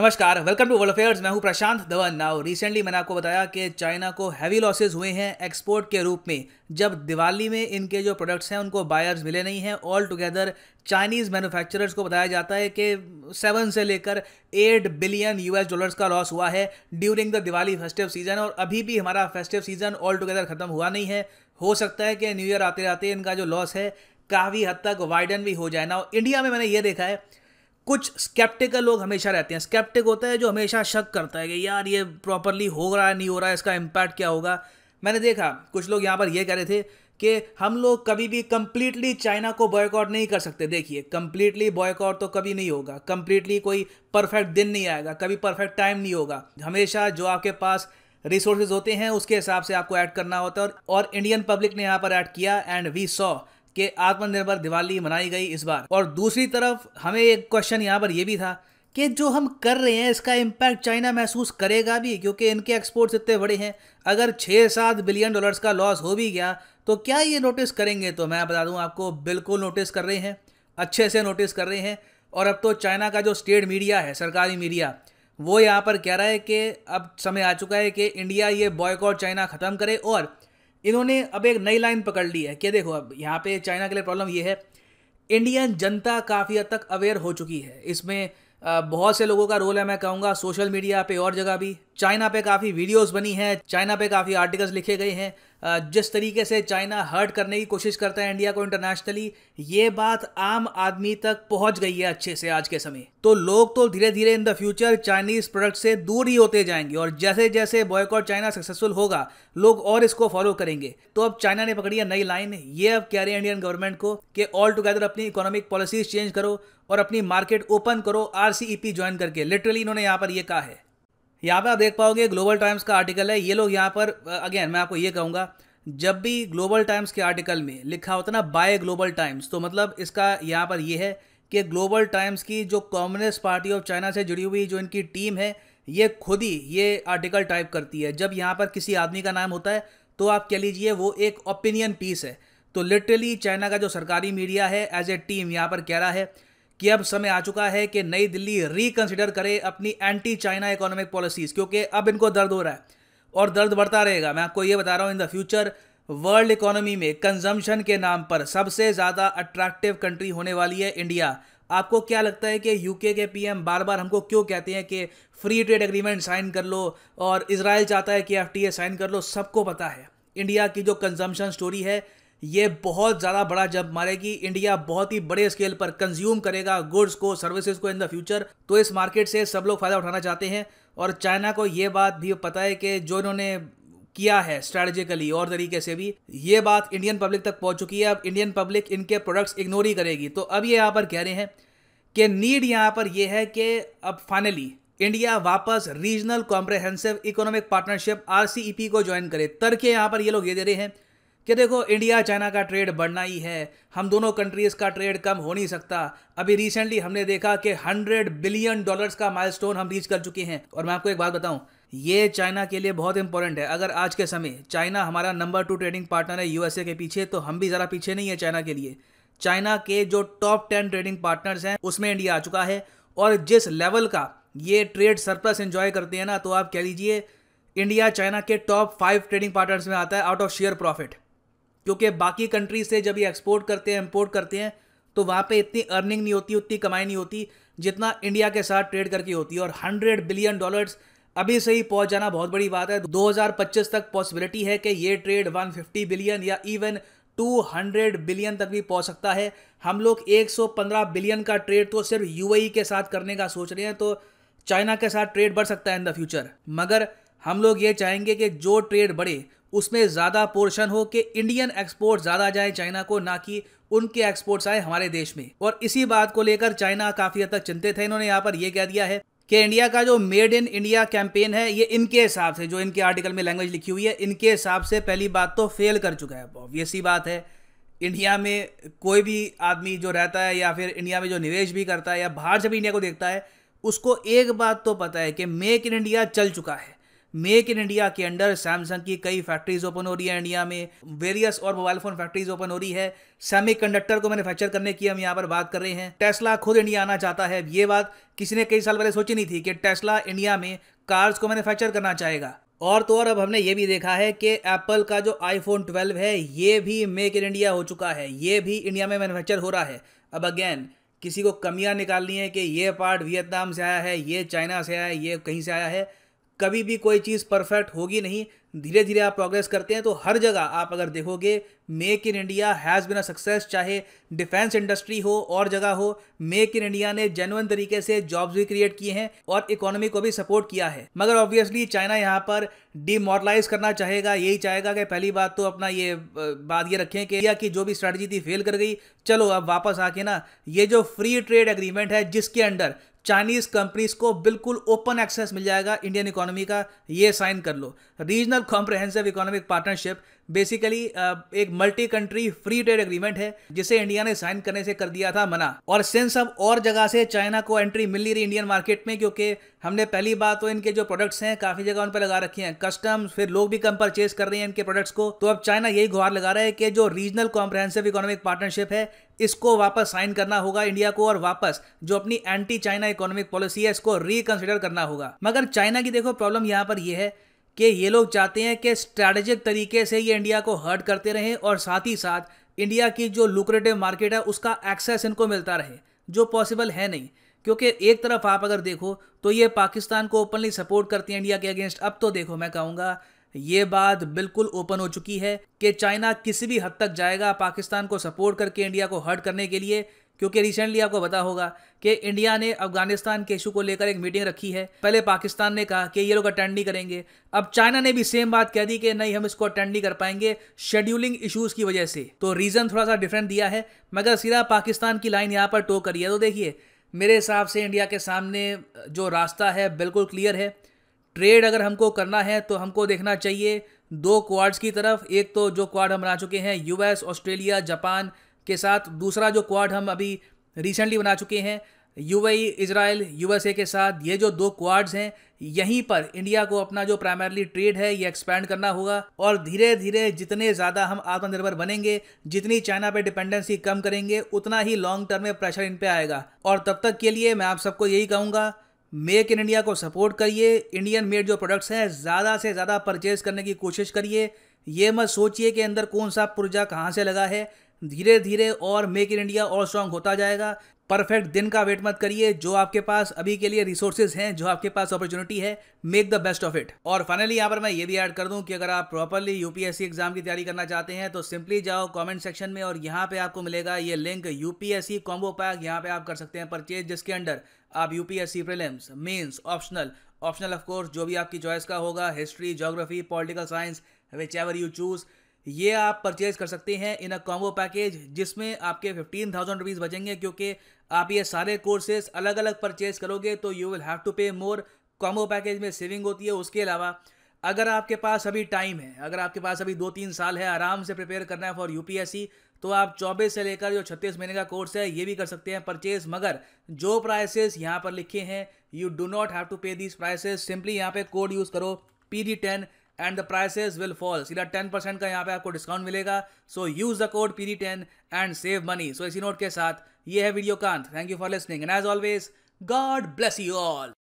नमस्कार welcome to world affairs मैं हूं प्रशांत धवन नाउ रिसेंटली मैंने आपको बताया कि चाइना को हैवी लॉसेस हुए हैं एक्सपोर्ट के रूप में जब दिवाली में इनके जो प्रोडक्ट्स हैं उनको बायर्स मिले नहीं हैं ऑल टुगेदर चाइनीज़ मैन्युफैक्चरर्स को बताया जाता है कि सेवन से लेकर एट बिलियन यूएस डॉलर्स का लॉस हुआ है during the Diwali festive season और अभी भी हमारा फेस्टिव सीज़न ऑल टुगेदर ख़त्म हुआ नहीं है हो सकता है कि न्यू ईयर आते आते इनका जो लॉस है काफ़ी हद तक वाइडन भी हो जाए ना इंडिया में मैंने ये देखा है कुछ स्केप्टिकल लोग हमेशा रहते हैं स्केप्टिक होता है जो हमेशा शक करता है कि यार ये प्रॉपरली हो रहा है नहीं हो रहा है इसका इम्पैक्ट क्या होगा मैंने देखा कुछ लोग यहाँ पर यह कह रहे थे कि हम लोग कभी भी कम्प्लीटली चाइना को बॉयकॉट नहीं कर सकते देखिए कम्प्लीटली बॉयकॉट तो कभी नहीं होगा कम्प्लीटली कोई परफेक्ट दिन नहीं आएगा कभी परफेक्ट टाइम नहीं होगा हमेशा जो आपके पास रिसोर्सेज होते हैं उसके हिसाब से आपको ऐड करना होता है और, और इंडियन पब्लिक ने यहाँ पर ऐड किया एंड वी सॉ कि आत्मनिर्भर दिवाली मनाई गई इस बार और दूसरी तरफ हमें एक क्वेश्चन यहाँ पर यह भी था कि जो हम कर रहे हैं इसका इम्पैक्ट चाइना महसूस करेगा भी क्योंकि इनके एक्सपोर्ट्स इतने बड़े हैं अगर छः सात बिलियन डॉलर्स का लॉस हो भी गया तो क्या ये नोटिस करेंगे तो मैं बता दूं आपको बिल्कुल नोटिस कर रहे हैं अच्छे से नोटिस कर रहे हैं और अब तो चाइना का जो स्टेट मीडिया है सरकारी मीडिया वो यहाँ पर कह रहा है कि अब समय आ चुका है कि इंडिया ये बॉयकॉट चाइना ख़त्म करे और इन्होंने अब एक नई लाइन पकड़ ली है क्या देखो अब यहाँ पे चाइना के लिए प्रॉब्लम ये है इंडियन जनता काफ़ी हद तक अवेयर हो चुकी है इसमें बहुत से लोगों का रोल है मैं कहूँगा सोशल मीडिया पे और जगह भी चाइना पे काफ़ी वीडियोस बनी हैं चाइना पे काफ़ी आर्टिकल्स लिखे गए हैं जिस तरीके से चाइना हर्ट करने की कोशिश करता है इंडिया को इंटरनेशनली ये बात आम आदमी तक पहुंच गई है अच्छे से आज के समय तो लोग तो धीरे धीरे in the future Chinese product से दूर ही होते जाएंगे और जैसे जैसे बॉयकॉट चाइना सक्सेसफुल होगा लोग और इसको फॉलो करेंगे तो अब चाइना ने पकड़ी है नई लाइन ये अब कह रही है इंडियन गवर्नमेंट को कि ऑल टुगेदर अपनी इकोनॉमिक पॉलिसीज चेंज करो और अपनी मार्केट ओपन करो आर ज्वाइन e करके लिटरली इन्होंने यहाँ पर यह कहा है यहाँ पे आप देख पाओगे ग्लोबल टाइम्स का आर्टिकल है ये लोग यहाँ पर अगेन मैं आपको ये कहूँगा जब भी ग्लोबल टाइम्स के आर्टिकल में लिखा होता ना बाय ग्लोबल टाइम्स तो मतलब इसका यहाँ पर ये है कि ग्लोबल टाइम्स की जो कम्युनिस्ट पार्टी ऑफ चाइना से जुड़ी हुई जो इनकी टीम है ये खुद ही ये आर्टिकल टाइप करती है जब यहाँ पर किसी आदमी का नाम होता है तो आप कह लीजिए वो एक ओपिनियन पीस है तो लिटरली चाइना का जो सरकारी मीडिया है एज ए टीम यहाँ पर कह रहा है कि अब समय आ चुका है कि नई दिल्ली रिकंसिडर करे अपनी एंटी चाइना इकोनॉमिक पॉलिसीज क्योंकि अब इनको दर्द हो रहा है और दर्द बढ़ता रहेगा मैं आपको ये बता रहा हूँ in the future world economy में कंजम्पशन के नाम पर सबसे ज़्यादा अट्रैक्टिव कंट्री होने वाली है इंडिया आपको क्या लगता है कि यूके के पीएम बार बार हमको क्यों कहते हैं कि फ्री ट्रेड एग्रीमेंट साइन कर लो और इसराइल चाहता है कि एफ साइन कर लो सबको पता है इंडिया की जो कंजम्पशन स्टोरी है ये बहुत ज़्यादा बड़ा जब मारेगी इंडिया बहुत ही बड़े स्केल पर कंज्यूम करेगा गुड्स को सर्विसेज को इन द फ्यूचर तो इस मार्केट से सब लोग फ़ायदा उठाना चाहते हैं और चाइना को ये बात भी पता है कि जो इन्होंने किया है स्ट्रेटेजिकली और तरीके से भी ये बात इंडियन पब्लिक तक पहुंच चुकी है अब इंडियन पब्लिक इनके प्रोडक्ट्स इग्नोर ही करेगी तो अब ये यहाँ पर कह रहे हैं कि नीड यहाँ पर यह है कि अब फाइनली इंडिया वापस regional comprehensive economic partnership RCEP को ज्वाइन करे तर्क यहाँ पर ये लोग ये दे रहे हैं कि देखो इंडिया चाइना का ट्रेड बढ़ना ही है हम दोनों कंट्रीज़ का ट्रेड कम हो नहीं सकता अभी रिसेंटली हमने देखा कि 100 बिलियन डॉलर्स का माइलस्टोन हम रीच कर चुके हैं और मैं आपको एक बात बताऊं ये चाइना के लिए बहुत इंपॉर्टेंट है अगर आज के समय चाइना हमारा नंबर टू ट्रेडिंग पार्टनर है यूएसए के पीछे तो हम भी ज़रा पीछे नहीं है चाइना के लिए चाइना के जो टॉप टेन ट्रेडिंग पार्टनर्स हैं उसमें इंडिया आ चुका है और जिस लेवल का ये ट्रेड सरप्लस एंजॉय करते हैं ना तो आप कह लीजिए इंडिया चाइना के टॉप फाइव ट्रेडिंग पार्टनर्स में आता है आउट ऑफ शेयर प्रॉफिट क्योंकि बाकी कंट्री से जब ये एक्सपोर्ट करते हैं इम्पोर्ट करते हैं तो वहाँ पे इतनी अर्निंग नहीं होती उतनी कमाई नहीं होती जितना इंडिया के साथ ट्रेड करके होती है और हंड्रेड बिलियन डॉलर्स अभी से ही पहुंच जाना बहुत बड़ी बात है 2025 तक पॉसिबिलिटी है कि ये ट्रेड 150 बिलियन या इवन 200 बिलियन तक भी पहुंच सकता है हम लोग 115 बिलियन का ट्रेड तो सिर्फ यूएई e के साथ करने का सोच रहे हैं तो चाइना के साथ ट्रेड बढ़ सकता है इन द फ्यूचर मगर हम लोग ये चाहेंगे कि जो ट्रेड बढ़े उसमें ज़्यादा पोर्शन हो कि इंडियन एक्सपोर्ट ज़्यादा जाए चाइना को ना कि उनके एक्सपोर्ट्स आए हमारे देश में और इसी बात को लेकर चाइना काफ़ी हद तक चिंतित है इन्होंने यहाँ पर यह कह दिया है कि इंडिया का जो मेड इन इंडिया कैंपेन है ये इनके हिसाब से जो इनके आर्टिकल में लैंग्वेज लिखी हुई है इनके हिसाब से पहली बात तो फेल कर चुका है ऑब्वियस ही बात है इंडिया में कोई भी आदमी जो रहता है या फिर इंडिया में जो निवेश भी करता है या बाहर से भी इंडिया को देखता है उसको एक बात तो पता है कि मेक इन इंडिया चल चुका है मेक इन इंडिया के अंडर सैमसंग की कई फैक्ट्रीज ओपन हो रही है इंडिया में वेरियस और मोबाइल फोन फैक्ट्रीज ओपन हो रही है सेमी कंडक्टर को मैन्युफैक्चर करने की हम यहाँ पर बात कर रहे हैं टेस्ला खुद इंडिया आना चाहता है ये बात किसी ने कई साल पहले सोची नहीं थी कि टेस्ला इंडिया में कार्स को मैन्युफैक्चर करना चाहेगा और तो और अब हमने ये भी देखा है कि एप्पल का जो आईफोन 12 है ये भी मेक इन इंडिया हो चुका है ये भी इंडिया में मैन्युफैक्चर हो रहा है अब अगेन किसी को कमियां निकालनी है कि ये पार्ट वियतनाम से आया है ये चाइना से आया है ये कहीं से आया है कभी भी कोई चीज़ परफेक्ट होगी नहीं धीरे धीरे आप प्रोग्रेस करते हैं तो हर जगह आप अगर देखोगे Make in India has been a success चाहे डिफेंस इंडस्ट्री हो और जगह हो मेक इन इंडिया ने जेनुअन तरीके से जॉब्स भी क्रिएट किए हैं और इकोनॉमी को भी सपोर्ट किया है मगर ऑब्वियसली चाइना यहाँ पर डिमोरलाइज करना चाहेगा यही चाहेगा कि पहली बात तो अपना ये बात ये रखें कि इंडिया की जो भी स्ट्रैटेजी थी फेल कर गई चलो अब वापस आके ना ये जो फ्री ट्रेड एग्रीमेंट है जिसके अंडर चाइनीज़ कंपनीज को बिल्कुल ओपन एक्सेस मिल जाएगा इंडियन इकोनॉमी का ये साइन कर लो regional comprehensive economic partnership basically एक multi country free trade agreement है जिसे इंडिया ने साइन करने से कर दिया था मना और सेंस अब और जगह से चाइना को एंट्री मिल नहीं रही इंडियन मार्केट में क्योंकि हमने पहली बात तो इनके जो प्रोडक्ट्स हैं काफी जगह उन पर लगा रखी हैं कस्टम्स फिर लोग भी कम परचेज कर रहे हैं इनके प्रोडक्ट्स को तो अब चाइना यही गुहार लगा रहा है कि जो रीजनल कॉम्प्रहेंसिव इकोनॉमिक पार्टनरशिप है इसको वापस साइन करना होगा इंडिया को और वापस जो अपनी एंटी चाइना इकोनॉमिक पॉलिसी है इसको रिकंसिडर करना होगा मगर चाइना की देखो प्रॉब्लम यहाँ पर यह है कि ये लोग चाहते हैं कि स्ट्रैटेजिक तरीके से ये इंडिया को हर्ट करते रहें और साथ ही साथ इंडिया की जो लुक्रेटिव मार्केट है उसका एक्सेस इनको मिलता रहे जो पॉसिबल है नहीं क्योंकि एक तरफ आप अगर देखो तो ये पाकिस्तान को ओपनली सपोर्ट करती है इंडिया के अगेंस्ट अब तो देखो मैं कहूँगा ये बात बिल्कुल ओपन हो चुकी है कि चाइना किसी भी हद तक जाएगा पाकिस्तान को सपोर्ट करके इंडिया को हर्ट करने के लिए क्योंकि रिसेंटली आपको पता होगा कि इंडिया ने अफगानिस्तान के इशू को लेकर एक मीटिंग रखी है पहले पाकिस्तान ने कहा कि ये लोग अटेंड नहीं करेंगे अब चाइना ने भी सेम बात कह दी कि नहीं हम इसको अटेंड नहीं कर पाएंगे शेड्यूलिंग इशूज़ की वजह से तो रीज़न थोड़ा सा डिफरेंट दिया है मगर सीधा पाकिस्तान की लाइन यहाँ पर टो करी है तो देखिए मेरे हिसाब से इंडिया के सामने जो रास्ता है बिल्कुल क्लियर है ट्रेड अगर हमको करना है तो हमको देखना चाहिए दो क्वाड्स की तरफ एक तो जो क्वाड हम बना चुके हैं यूएस ऑस्ट्रेलिया जापान के साथ दूसरा जो क्वाड हम अभी रिसेंटली बना चुके हैं यू आई इसराइल यू के साथ ये जो दो क्वाड्स हैं यहीं पर इंडिया को अपना जो प्राइमरली ट्रेड है ये एक्सपैंड करना होगा और धीरे धीरे जितने ज़्यादा हम आत्मनिर्भर बनेंगे जितनी चाइना पे डिपेंडेंसी कम करेंगे उतना ही लॉन्ग टर्म में प्रेशर इन पे आएगा और तब तक के लिए मैं आप सबको यही कहूँगा मेक इन इंडिया को सपोर्ट करिए इंडियन मेड जो प्रोडक्ट्स हैं ज़्यादा से ज़्यादा परचेज करने की कोशिश करिए ये मत सोचिए कि अंदर कौन सा पुर्जा कहाँ से लगा है धीरे धीरे और मेक इन इंडिया और स्ट्रांग होता जाएगा परफेक्ट दिन का वेट मत करिए जो आपके पास अभी के लिए रिसोर्सेज हैं जो आपके पास अपॉर्चुनिटी है make the best of it और फाइनली यहाँ पर मैं ये भी ऐड कर दूं कि अगर आप प्रॉपरली यूपीएससी एग्जाम की तैयारी करना चाहते हैं तो सिंपली जाओ कमेंट सेक्शन में और यहाँ पे आपको मिलेगा ये लिंक यूपीएससी कॉम्बो पैक यहाँ पे आप कर सकते हैं परचेज जिसके अंडर आप UPSC prelims mains optional optional of course जो भी आपकी चॉइस का होगा history geography political science whichever you choose ये आप परचेज कर सकते हैं इन अ कॉम्बो पैकेज जिसमें आपके फिफ्टीन थाउजेंड रुपीज़ बचेंगे क्योंकि आप ये सारे कोर्सेज अलग अलग परचेज करोगे तो you will have to pay more combo package में सेविंग होती है उसके अलावा अगर आपके पास अभी टाइम है अगर आपके पास अभी दो तीन साल है आराम से प्रिपेयर करना है फॉर यू तो आप चौबीस से लेकर जो छत्तीस महीने का कोर्स है ये भी कर सकते हैं परचेज मगर जो प्राइसेस यहाँ पर लिखे हैं you do not have to pay these prices simply यहाँ पे कोड यूज़ करो P D ten and the prices will fall सीधा टेन परसेंट का यहाँ पे आपको डिस्काउंट मिलेगा so use the code P ten and save money so इसी नोट के साथ ये है वीडियो कांत thank you for listening and as always God bless you all